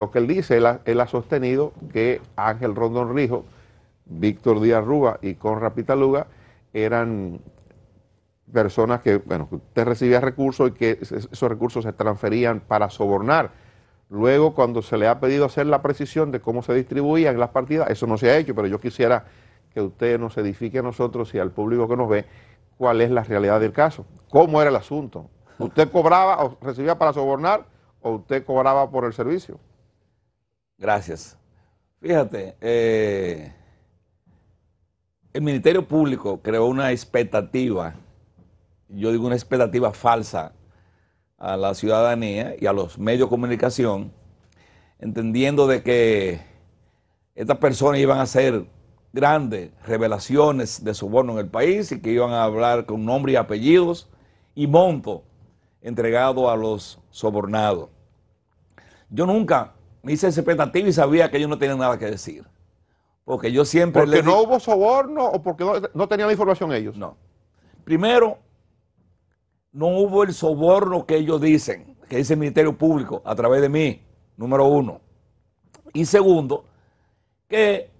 lo que él dice, él ha, sostenido que Ángel Rondón Rijo, Víctor Díaz Rúa y Conra Pitaluga eran personas que, bueno, usted recibía recursos y que esos recursos se transferían para sobornar. Luego, cuando se le ha pedido hacer la precisión de cómo se distribuían las partidas, eso no se ha hecho, pero yo quisiera que usted nos edifique a nosotros y al público que nos ve cuál es la realidad del caso, cómo era el asunto. ¿Usted cobraba o recibía para sobornar o usted cobraba por el servicio? Gracias. Fíjate, eh, el Ministerio Público creó una expectativa, yo digo una expectativa falsa a la ciudadanía y a los medios de comunicación, entendiendo de que estas personas iban a hacer grandes revelaciones de soborno en el país y que iban a hablar con nombre y apellidos y monto entregado a los sobornados. Yo nunca me hice expectativa y sabía que ellos no tenían nada que decir. Porque yo siempre... ¿Porque no hubo soborno o porque no, tenían la información ellos? No. Primero, no hubo el soborno que ellos dicen, que dice el Ministerio Público a través de mí, número uno. Y segundo, que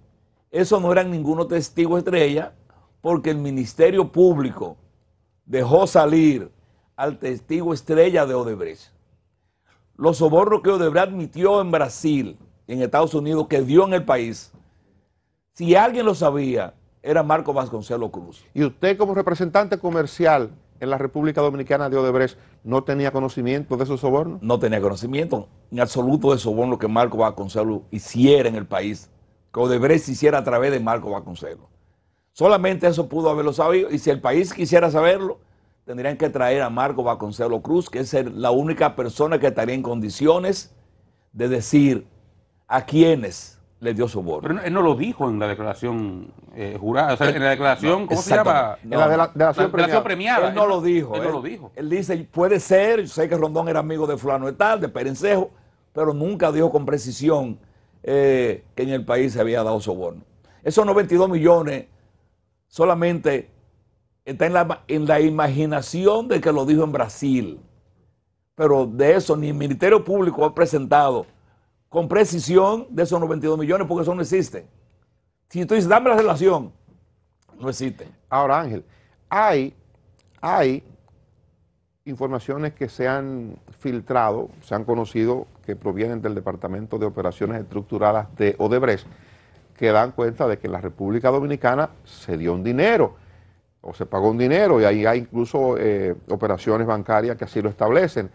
eso no eran ninguno testigo estrella, porque el Ministerio Público dejó salir al testigo estrella de Odebrecht los sobornos que Odebrecht admitió en Brasil, en Estados Unidos, que dio en el país, si alguien lo sabía, era Marco Vasconcelos Cruz. ¿Y usted como representante comercial en la República Dominicana de Odebrecht no tenía conocimiento de esos sobornos? No tenía conocimiento en absoluto de soborno que Marco Vasconcelos hiciera en el país, que Odebrecht hiciera a través de Marco Vasconcelos. Solamente eso pudo haberlo sabido y si el país quisiera saberlo, tendrían que traer a Marco Vaconcelo Cruz, que es la única persona que estaría en condiciones de decir a quienes le dio soborno. Pero él no lo dijo en la declaración eh, jurada, o sea, en la declaración, ¿cómo se llama? en la, declaración premiada. Él no lo dijo. Él, no lo dijo. Él dice, puede ser, yo sé que Rondón era amigo de fulano de tal, de Perencejo, pero nunca dijo con precisión eh, que en el país se había dado soborno. Esos 92 millones solamente está en la, en la imaginación de que lo dijo en Brasil. Pero de eso ni el Ministerio Público ha presentado con precisión de esos 92 millones, porque eso no existe. Si tú dices, dame la relación, no existe. Ahora, Ángel, hay, hay informaciones que se han filtrado, se han conocido, que provienen del Departamento de Operaciones Estructuradas de Odebrecht, que dan cuenta de que en la República Dominicana se dio un dinero o se pagó un dinero y ahí hay incluso eh, operaciones bancarias que así lo establecen.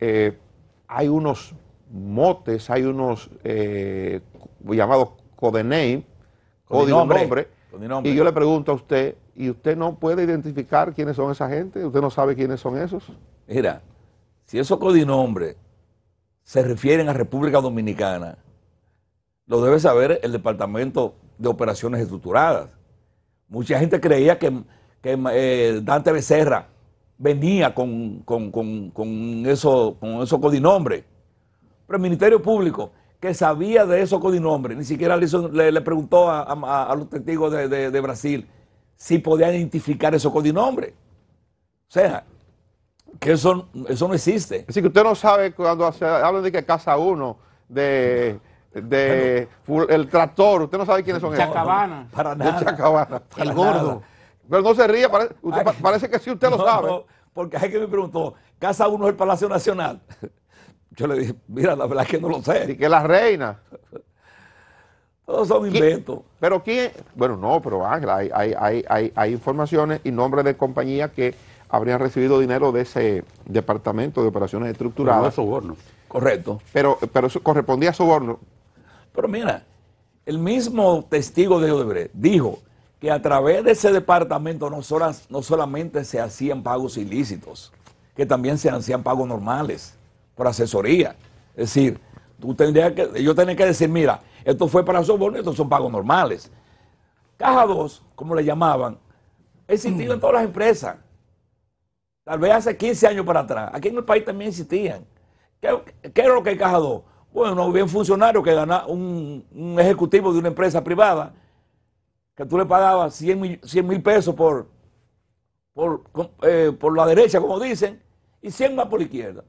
Eh, hay unos motes, hay unos eh, llamados codename, codinombre y yo le pregunto a usted, ¿y usted no puede identificar quiénes son esa gente? ¿Usted no sabe quiénes son esos? Mira, si esos codinombres se refieren a República Dominicana, lo debe saber el Departamento de Operaciones Estructuradas Mucha gente creía que, eh, Dante Becerra venía con, con, con esos eso codinombres. Pero el Ministerio Público, que sabía de esos codinombres, ni siquiera le, le, preguntó a, los testigos de, Brasil si podían identificar esos codinombres. O sea, que eso, eso no existe. Así que usted no sabe cuando se habla de que casa uno, de de el tractor, usted no sabe quiénes son Chacabana. Para nada. el gordo. Pero no se ríe, parece, que sí usted lo sabe. porque hay que me preguntó, ¿Casa uno es el Palacio Nacional? Yo le dije, mira, la verdad es que no lo sé. Y que la reina. Todos son inventos. Pero quién, bueno, no, pero Ángela, hay, hay, hay, hay, informaciones y nombres de compañías que habrían recibido dinero de ese departamento de operaciones estructuradas. Pero no soborno. Correcto. Pero, pero correspondía a soborno. Pero mira, el mismo testigo de Odebrecht dijo que a través de ese departamento no, no solamente se hacían pagos ilícitos, que también se hacían pagos normales por asesoría. Es decir, tú tendrías que, yo tenía que decir, mira, esto fue para soborno, estos son pagos normales. Caja 2, como le llamaban, existido en todas las empresas. Tal vez hace 15 años para atrás. Aquí en el país también existían. ¿Qué, qué era lo que es Caja 2? Bueno, hubo un funcionario que ganaba, un, ejecutivo de una empresa privada, que tú le pagabas 100 mil pesos por, eh, por, la derecha, como dicen, y 100 más por la izquierda.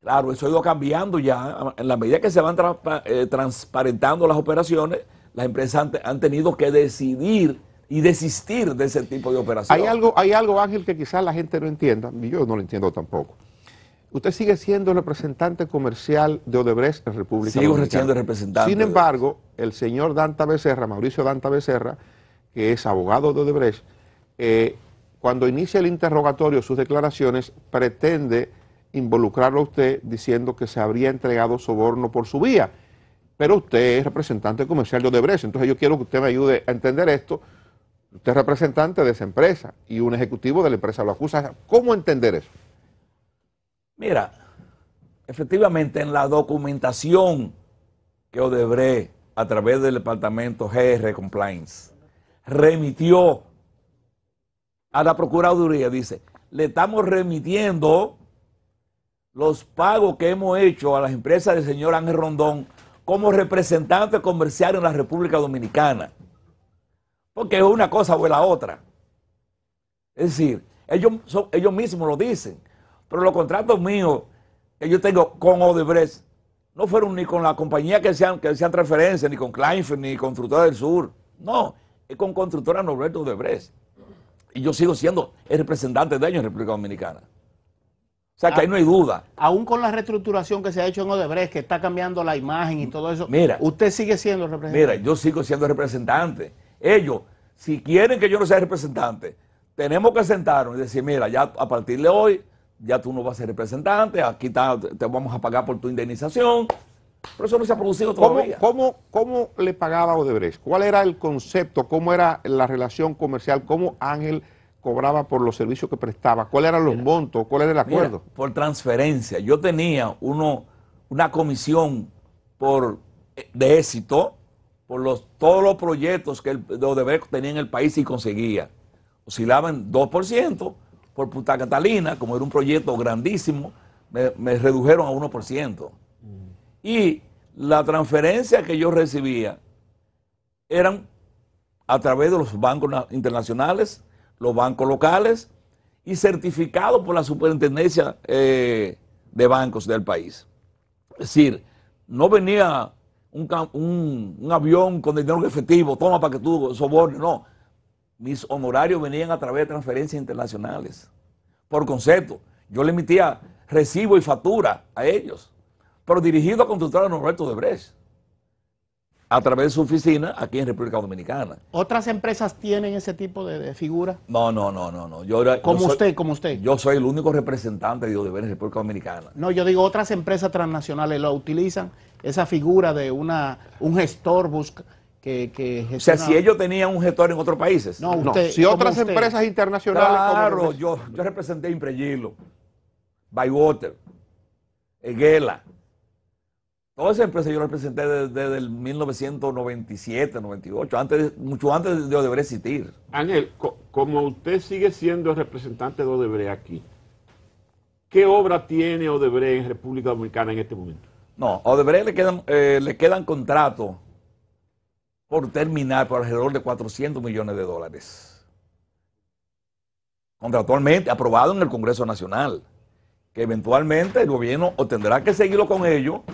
Claro, eso ha ido cambiando ya. En la medida que se van eh, transparentando las operaciones, las empresas han, han, tenido que decidir y desistir de ese tipo de operaciones. Hay algo, hay algo, Ángel, que quizás la gente no entienda, y yo no lo entiendo tampoco. Usted sigue siendo representante comercial de Odebrecht en República Sigo siendo representante. Sin embargo, el señor Danta Becerra, Mauricio Danta Becerra, que es abogado de Odebrecht, eh, cuando inicia el interrogatorio, sus declaraciones, pretende involucrarlo a usted diciendo que se habría entregado soborno por su vía. Pero usted es representante comercial de Odebrecht, entonces yo quiero que usted me ayude a entender esto. Usted es representante de esa empresa y un ejecutivo de la empresa lo acusa. ¿Cómo entender eso? Mira, efectivamente en la documentación que Odebrecht a través del departamento GR Compliance remitió a la Procuraduría, dice, le estamos remitiendo los pagos que hemos hecho a las empresas del señor Ángel Rondón como representante comercial en la República Dominicana. Porque es una cosa o es la otra. Es decir, ellos, ellos mismos lo dicen. Pero los contratos míos que yo tengo con Odebrecht no fueron ni con la compañía que sean, que sean transferencias, ni con Kleinfeld, ni con Constructora del Sur. No, es con Constructora Norberto Odebrecht. Y yo sigo siendo el representante de ellos en República Dominicana. O sea, que ahí no hay duda. Aún con la reestructuración que se ha hecho en Odebrecht, que está cambiando la imagen y todo eso, mira, usted sigue siendo representante. Mira, yo sigo siendo representante. Ellos, si quieren que yo no sea representante, tenemos que sentarnos y decir, mira, ya a partir de hoy ya tú no vas a ser representante, aquí te vamos a pagar por tu indemnización. Pero eso no se ha producido todavía. ¿Cómo, le pagaba Odebrecht? ¿Cuál era el concepto? ¿Cómo era la relación comercial? ¿Cómo Ángel cobraba por los servicios que prestaba? ¿Cuáles eran los montos? ¿Cuál era el acuerdo? por transferencia. Yo tenía uno, una comisión por, eh, de éxito por todos los proyectos que Odebrecht tenía en el país y conseguía. Oscilaban 2% por Punta Catalina, como era un proyecto grandísimo, me, redujeron a 1%. Mm. Y la transferencia que yo recibía eran a través de los bancos internacionales, los bancos locales y certificado por la superintendencia eh, de bancos del país. Es decir, no venía un, avión con dinero efectivo, toma para que tú sobornes, no mis honorarios venían a través de transferencias internacionales. Por concepto, yo le emitía recibo y factura a ellos, pero dirigido a a Norberto de Brecht, a través de su oficina aquí en República Dominicana. ¿Otras empresas tienen ese tipo de, figura? No, no, no, no. no. Yo como usted, como usted. Yo soy el único representante de Odebrecht en República Dominicana. No, yo digo, otras empresas transnacionales lo utilizan, esa figura de una, un gestor busca o sea, si ellos tenían un gestor en otros países. No, no. si otras empresas internacionales. Claro, yo, representé Impregilo, Bywater, Eguela Todas esas empresas yo las representé desde, el 1997, 98, antes, mucho antes de Odebrecht existir. Ángel, como usted sigue siendo el representante de Odebrecht aquí, ¿qué obra tiene Odebrecht en República Dominicana en este momento? No, a Odebrecht le quedan, eh, le quedan contratos por terminar por alrededor de 400 millones de dólares. contratualmente aprobado en el Congreso Nacional, que eventualmente el gobierno o tendrá que seguirlo con ello,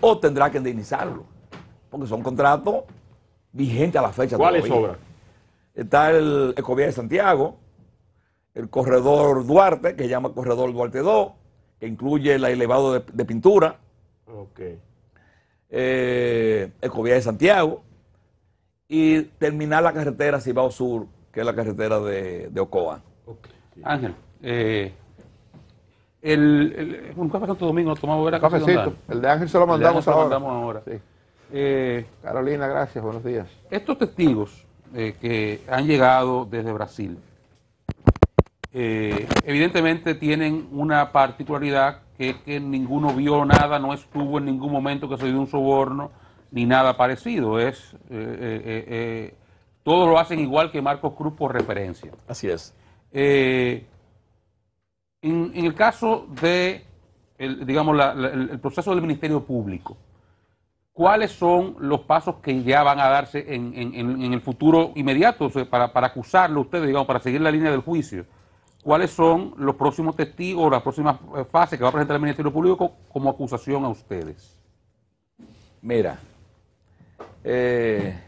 o tendrá que indemnizarlo, porque son contratos vigentes a la fecha. ¿Cuáles obras? Está el Ecovía de Santiago, el corredor Duarte, que se llama Corredor Duarte 2, que incluye el elevado de, pintura. Ok. Eh, Ecovía de Santiago, y terminar la carretera Cibao Sur, que es la carretera de, Ocoa. Ángel, eh, el, un café Santo Domingo tomamos, Cafecito, el de Ángel se lo mandamos ahora. Eh, Carolina, gracias, buenos días. Estos testigos eh, que han llegado desde Brasil, evidentemente tienen una particularidad que es que ninguno vio nada, no estuvo en ningún momento que se dio un soborno, ni nada parecido. Es, eh, eh, eh, todos lo hacen igual que Marcos Cruz por referencia. Así es. En, el caso de, el, digamos, el proceso del Ministerio Público, ¿cuáles son los pasos que ya van a darse en, el futuro inmediato para, para acusarlo ustedes, digamos, para seguir la línea del juicio? ¿Cuáles son los próximos testigos, Las próximas fases que va a presentar el Ministerio Público como acusación a ustedes? Mira, eh,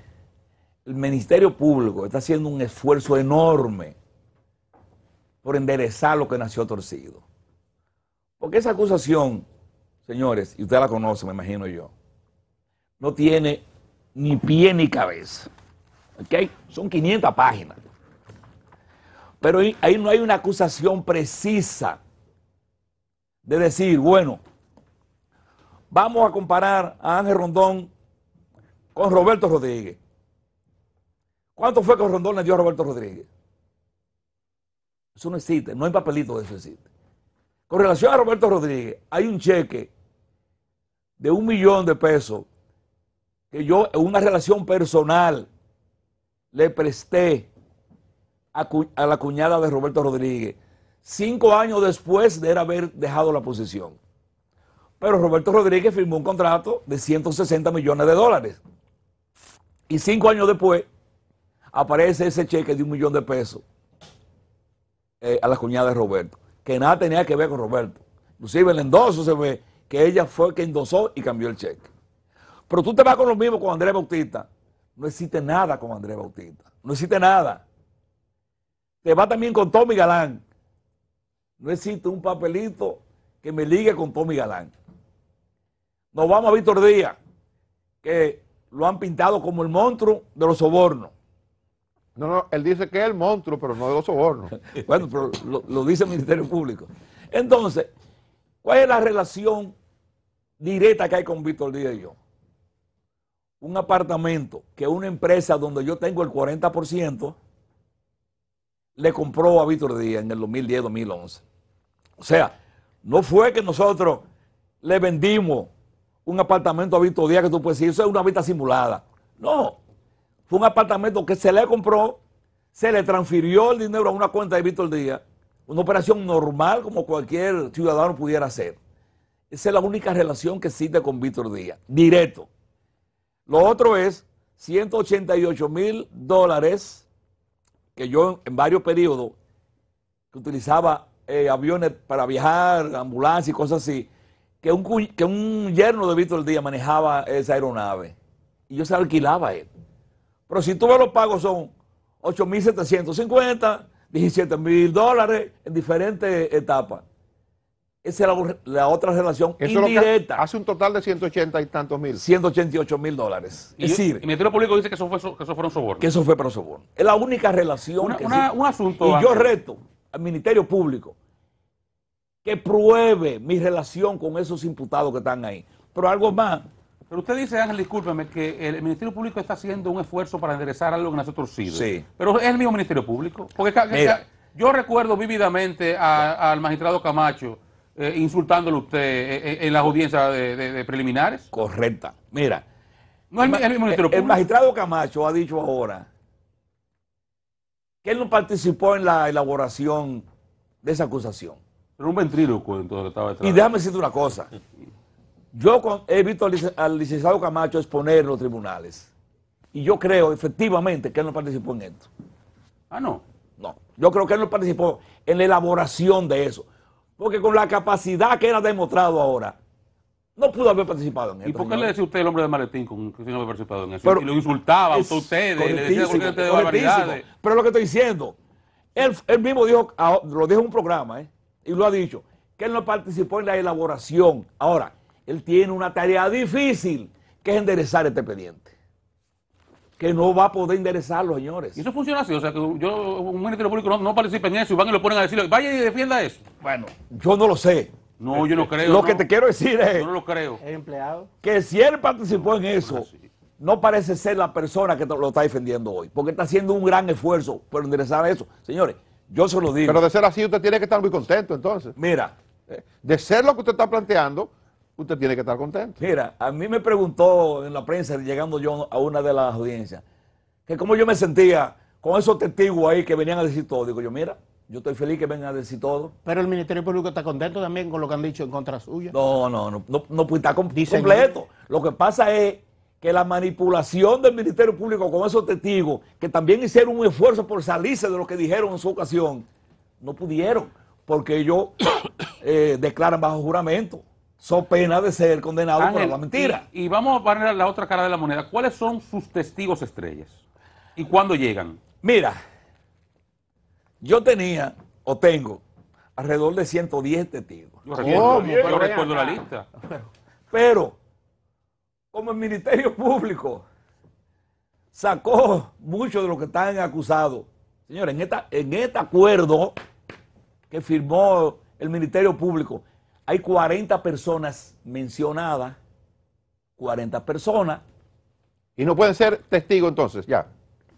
el Ministerio Público está haciendo un esfuerzo enorme por enderezar lo que nació torcido. Porque esa acusación, señores, y usted la conoce, me imagino yo, no tiene ni pie ni cabeza. Son 500 páginas. Pero ahí no hay una acusación precisa de decir, bueno, vamos a comparar a Ángel Rondón con Roberto Rodríguez. ¿Cuánto fue que Rondón le dio a Roberto Rodríguez? Eso no existe, no hay papelito de eso existe. Con relación a Roberto Rodríguez, hay un cheque de un millón de pesos que yo en una relación personal le presté a, la cuñada de Roberto Rodríguez cinco años después de haber dejado la posición. Pero Roberto Rodríguez firmó un contrato de 160 millones de dólares. Y cinco años después aparece ese cheque de un millón de pesos eh, a la cuñada de Roberto, que nada tenía que ver con Roberto. Inclusive el endoso se ve que ella fue quien endosó y cambió el cheque. Pero tú te vas con lo mismo con Andrés Bautista. No existe nada con Andrés Bautista. No existe nada. Te vas también con Tommy Galán. No existe un papelito que me ligue con Tommy Galán. Nos vamos a Víctor Díaz, que lo han pintado como el monstruo de los sobornos. No, no, él dice que es el monstruo, pero no de los sobornos. bueno, pero lo, dice el Ministerio Público. Entonces, ¿cuál es la relación directa que hay con Víctor Díaz y yo? Un apartamento que una empresa donde yo tengo el 40% le compró a Víctor Díaz en el 2010-2011. O sea, no fue que nosotros le vendimos un apartamento a Víctor Díaz que tú puedes decir, eso es una venta simulada. No, fue un apartamento que se le compró, se le transfirió el dinero a una cuenta de Víctor Díaz, una operación normal como cualquier ciudadano pudiera hacer. Esa es la única relación que existe con Víctor Díaz, directo. Lo otro es 188 mil dólares que yo en varios periodos utilizaba eh, aviones para viajar, ambulancias y cosas así, que un, yerno de Víctor Díaz manejaba esa aeronave y yo se alquilaba él. Pero si tú ves los pagos son 8.750, 17.000 dólares en diferentes etapas. Esa es la, otra relación indirecta. hace un total de 180 y tantos mil. 188 mil dólares. Y, el Ministerio Público dice que eso, fue, que eso Que eso fue para un soborno. Es la única relación. Un asunto. Y yo reto al Ministerio Público que pruebe mi relación con esos imputados que están ahí. Pero algo más. Pero usted dice, Ángel, discúlpeme, que el Ministerio Público está haciendo un esfuerzo para enderezar algo que nosotros torcido. Sí. Pero es el mismo Ministerio Público. Porque yo recuerdo vívidamente al magistrado Camacho insultándole eh, insultándolo usted eh, eh, en las audiencias de, preliminares. Correcta. Mira. No el, el, Ministerio Público. El magistrado Camacho ha dicho ahora que él no participó en la elaboración de esa acusación. Era un ventríloco entonces estaba Y déjame decirte una cosa. Yo he visto al, licenciado Camacho exponer en los tribunales. Y yo creo efectivamente que él no participó en esto. Ah, no. No. Yo creo que él no participó en la elaboración de eso. Porque con la capacidad que él ha demostrado ahora, no pudo haber participado en eso. ¿Y por qué le decía usted el hombre de maletín con que no había participado en eso? y lo insultaba a ustedes, le decía Pero lo que estoy diciendo, él, él mismo dijo, ah, lo dijo en un programa, ¿eh? y lo ha dicho, que él no participó en la elaboración. Ahora, él tiene una tarea difícil, que es enderezar este pendiente. Que no va a poder enderezarlo, señores. Y eso funciona así, o sea, que yo, un ministerio público no, no participa en eso y van y lo ponen a decirle, vaya y defienda eso. Bueno, yo no lo sé. No, yo no creo. Lo que te quiero decir es. Yo no lo creo. empleado. Que si él participó en eso, no parece ser la persona que lo está defendiendo hoy. Porque está haciendo un gran esfuerzo para enderezar eso. Señores, yo se lo digo. Pero de ser así, usted tiene que estar muy contento entonces. Mira. Eh, de ser lo que usted está planteando, usted tiene que estar contento. Mira, a mí me preguntó en la prensa, llegando yo a una de las audiencias, que cómo yo me sentía con esos testigos ahí que venían a decir todo. Digo yo, mira, yo estoy feliz que vengan a decir todo. Pero el Ministerio Público está contento también con lo que han dicho en contra suya. No, no, no, no, pues está completo. Lo que pasa es que la manipulación del Ministerio Público con esos testigos, que también hicieron un esfuerzo por salirse de lo que dijeron en su ocasión, no pudieron, porque ellos eh, declaran bajo juramento, son pena de ser condenados por la mentira. Y, vamos a poner la otra cara de la moneda. ¿Cuáles son sus testigos estrellas? ¿Y cuándo llegan? Mira, yo tenía, o tengo, alrededor de 110 testigos. Yo, ¿Cómo? Oh, yo recuerdo la lista. Pero como el Ministerio Público sacó mucho de lo que están acusados. Señores, en, en este acuerdo que firmó el Ministerio Público, hay 40 personas mencionadas, 40 personas. ¿Y no pueden ser testigos entonces, ya?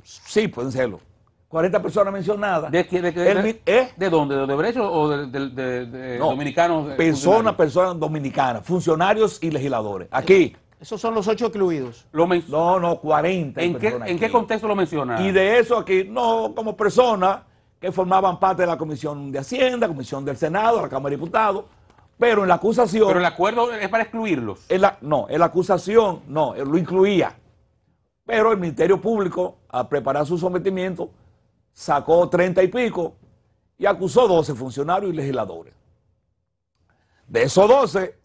Sí, pueden serlo. 40 personas mencionadas. ¿De, de, de, ¿de dónde? ¿De o de, dominicanos? Personas, eh, personas dominicanas, funcionarios y legisladores. Aquí. Esos son los ocho incluidos. no, no, 40. ¿En, qué, contexto lo menciona? Y de eso aquí, no, como personas que formaban parte de la Comisión de Hacienda, Comisión del Senado, la Cámara de Diputados, pero en la acusación... Pero el acuerdo es para excluirlos. no, en la acusación, no, lo incluía. Pero el Ministerio Público, al preparar su sometimiento, sacó treinta y pico y acusó 12 funcionarios y legisladores. De esos 12,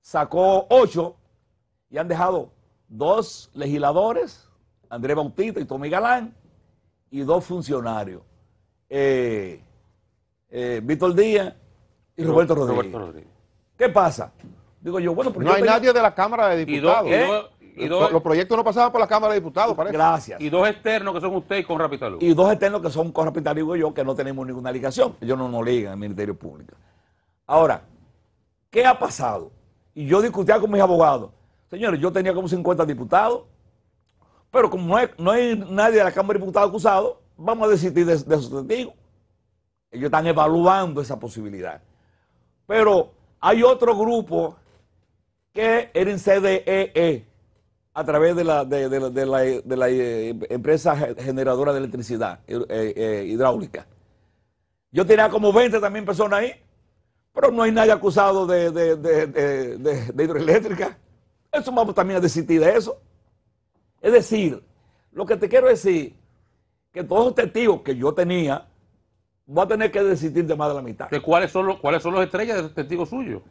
sacó 8 y han dejado dos legisladores, Andrés Bautista y Tommy Galán, y dos funcionarios, eh, eh, Víctor Díaz y Roberto Rodríguez. ¿Qué pasa? Digo yo, bueno, no hay nadie de la Cámara de Diputados. los proyectos no pasaban por la Cámara de Diputados, parece. Gracias. Y dos externos que son usted y con Rapitalú. Y dos externos que son con Rapitalú y yo, que no tenemos ninguna ligación. Ellos no nos ligan al Ministerio Público. Ahora, ¿qué ha pasado? Y yo discutía con mis abogados. Señores, yo tenía como 50 diputados, pero como no hay, nadie de la Cámara de Diputados acusado, vamos a decidir de, de esos testigos. Ellos están evaluando esa posibilidad. Pero hay otro grupo que era en CDEE, e, a través de la, de, la, eh, empresa generadora de electricidad eh, eh, hidráulica. Yo tenía como 20 también personas ahí, pero no hay nadie acusado de, hidroeléctrica. Eso vamos también a desistir de eso. Es decir, lo que te quiero decir, que todos los testigos que yo tenía, va a tener que desistir de más de la mitad. ¿De cuáles son los, cuáles son los estrellas de testigos suyos?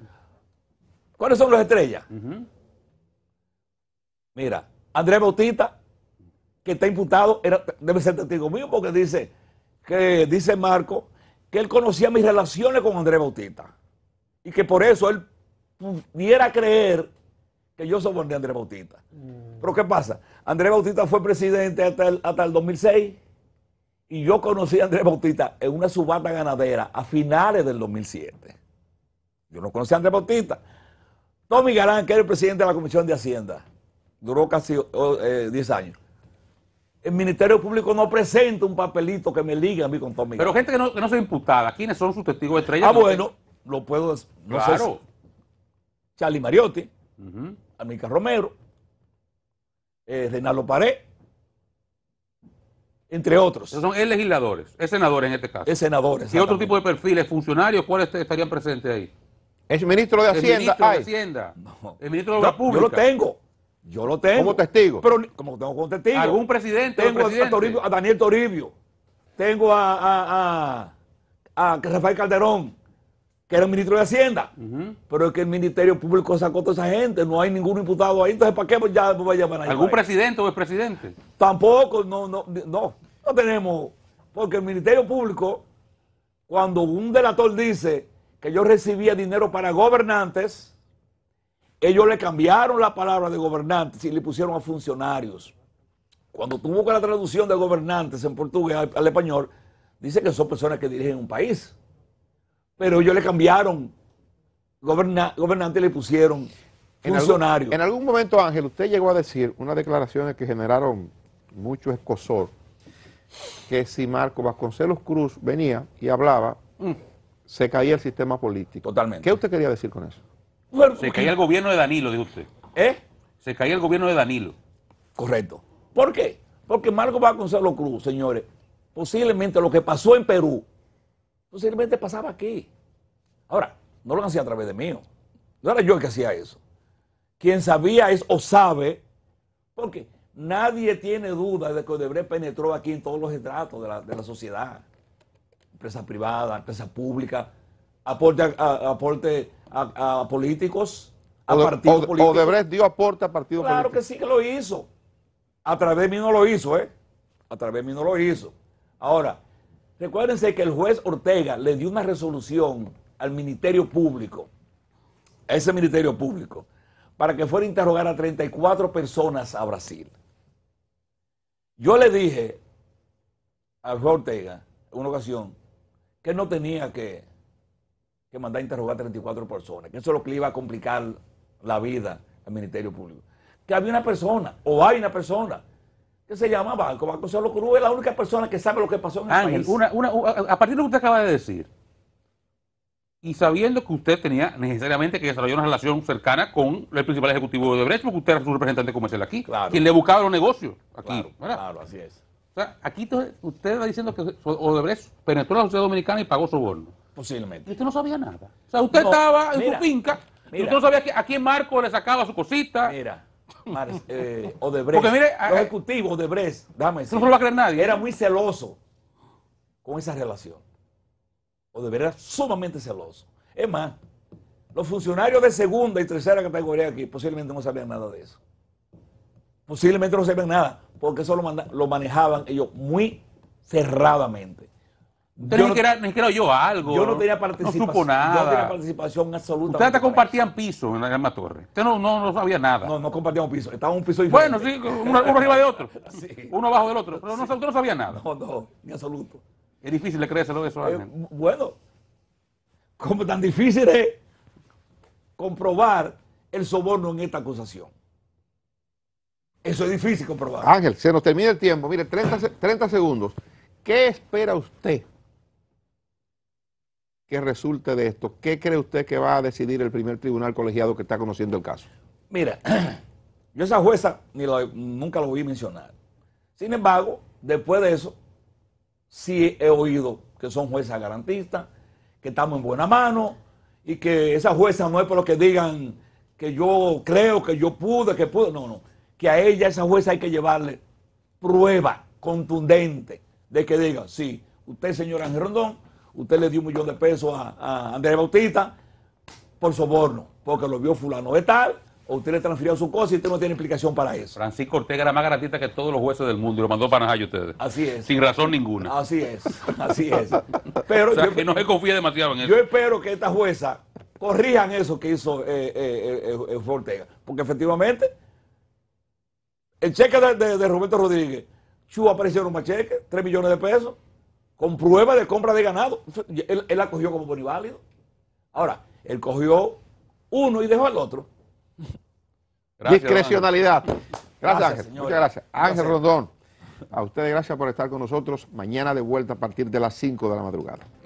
¿Cuáles son los estrellas? Mira, Andrés Bautista, que está imputado, debe ser testigo mío porque dice, que dice Marco, que él conocía mis relaciones con Andrés Bautista y que por eso él pudiera creer que yo soborné a Andrés Bautista. Mm. Pero ¿qué pasa? Andrés Bautista fue presidente hasta el, 2006 y yo conocí a Andrés Bautista en una subasta ganadera a finales del 2007. Yo no conocí a Andrés Bautista. Tommy Garán, que era el presidente de la Comisión de Hacienda, duró casi 10 eh, años. El Ministerio Público no presenta un papelito que me ligue a mí con Tommy Pero gente que no, que no imputada, ¿quiénes son sus testigos estrellas? Ah, bueno, lo puedo... claro. Charlie Mariotti, Amílcar Romero, eh, Renaldo Paré, entre otros. son legisladores, es senador en este caso. Es ¿Y otro tipo de perfiles, funcionarios, cuáles estarían presentes ahí? Es ministro de Hacienda. El ministro de Hacienda. El ministro de la Yo lo tengo. Yo lo tengo. Como testigo. Pero, como tengo como testigo. ¿Algún presidente? Tengo A, Daniel Toribio. Tengo a Rafael Calderón que era el ministro de Hacienda. Pero es que el Ministerio Público sacó toda esa gente, no hay ningún imputado ahí, entonces ¿para qué pues ya voy a llamar a ¿Algún presidente o expresidente? Tampoco, no, no, no, no tenemos, porque el Ministerio Público, cuando un delator dice que yo recibía dinero para gobernantes, ellos le cambiaron la palabra de gobernantes y le pusieron a funcionarios. Cuando tuvo buscas la traducción de gobernantes en portugués al español, dice que son personas que dirigen un país. Pero ellos le cambiaron. gobernantes gobernante le pusieron funcionarios. En algún, momento, Ángel, usted llegó a decir unas declaraciones que generaron mucho escosor. Que si Marco Vasconcelos Cruz venía y hablaba, mm. se caía el sistema político. Totalmente. ¿Qué usted quería decir con eso? se caía el gobierno de Danilo, dijo usted. ¿Eh? Se caía el gobierno de Danilo. Correcto. ¿Por qué? Porque Marco Vasconcelos Cruz, señores, posiblemente lo que pasó en Perú simplemente pues, pasaba aquí. Ahora, no lo hacía a través de mío. No era yo el que hacía eso. Quien sabía eso, o sabe, porque nadie tiene duda de que Odebrecht penetró aquí en todos los estratos de la, sociedad. Empresa privada, empresa pública, aporte a, a, políticos, a partidos políticos. Odebrecht dio aporte a partidos políticos. Claro que sí que lo hizo. A través de mí no lo hizo, ¿eh? A través de mí no lo hizo. Ahora, Recuérdense que el juez Ortega le dio una resolución al Ministerio Público, a ese Ministerio Público, para que fuera a interrogar a 34 personas a Brasil. Yo le dije al juez Ortega en una ocasión que no tenía que, que mandar a interrogar a 34 personas, que eso es lo que le iba a complicar la vida al Ministerio Público. Que había una persona, o hay una persona, que se llama Banco. Banco Solo Cruz es la única persona que sabe lo que pasó en el Ángel, a partir de lo que usted acaba de decir, y sabiendo que usted tenía necesariamente que desarrollar una relación cercana con el principal ejecutivo de Brecht, porque usted era su representante comercial aquí, claro. quien le buscaba los negocios aquí. Claro, así es. O sea, aquí usted está diciendo que Odebrecht penetró a la sociedad dominicana y pagó soborno. Posiblemente. Y usted no sabía nada. O sea, usted estaba en su finca, y usted no sabía a quién marco le sacaba su cosita. Mira eh, Odebrecht, Porque mire, los eh, ejecutivos Odebrecht, dame eso no lo va nadie. Era muy celoso con esa relación. Odebrecht era sumamente celoso. Es más, los funcionarios de segunda y tercera categoría aquí posiblemente no sabían nada de eso. Posiblemente no sabían nada, porque eso lo manejaban ellos muy cerradamente ni, no, algo. Yo no tenía participación. nada. participación absoluta. Ustedes compartían piso en la misma torre. Usted no, no, sabía nada. No, no compartíamos piso Estaba un piso Bueno, sí, uno, arriba de otro. Uno abajo del otro. Pero usted no sabía nada. No, no, ni absoluto. Es difícil de creer eso eh, a Bueno, como tan difícil es comprobar el soborno en esta acusación. Eso es difícil comprobar. Ángel, se nos termina el tiempo. Mire, 30, 30 segundos. ¿Qué espera usted que resulte de esto, ¿qué cree usted que va a decidir el primer tribunal colegiado que está conociendo el caso? Mira, yo esa jueza ni la, nunca lo oí mencionar. Sin embargo, después de eso, sí he oído que son juezas garantistas, que estamos en buena mano y que esa jueza no es por lo que digan que yo creo, que yo pude, que pude. No, no. Que a ella, esa jueza, hay que llevarle prueba contundente de que diga, sí, usted, señor Ángel Rondón, usted le dio un millón de pesos a, Andrés Bautista por soborno, porque lo vio fulano de tal, o usted le transfirió su cosa y usted no tiene implicación para eso. Francisco Ortega era más garantista que todos los jueces del mundo y lo mandó para a ustedes. Así es. Sin razón ninguna. Así es, así es. Pero que no se confía demasiado en eso. Yo espero que esta jueza corrijan eso que hizo eh, eh, eh, eh Ortega, porque efectivamente el cheque de, Roberto Rodríguez, Chu aparecieron más cheques, 3 millones de pesos con prueba de compra de ganado. Él, la cogió como por Ahora, él cogió uno y dejó al otro. Discrecionalidad. Gracias, Ángel. Muchas gracias. Ángel Rondón, a ustedes gracias por estar con nosotros. Mañana de vuelta a partir de las 5 de la madrugada.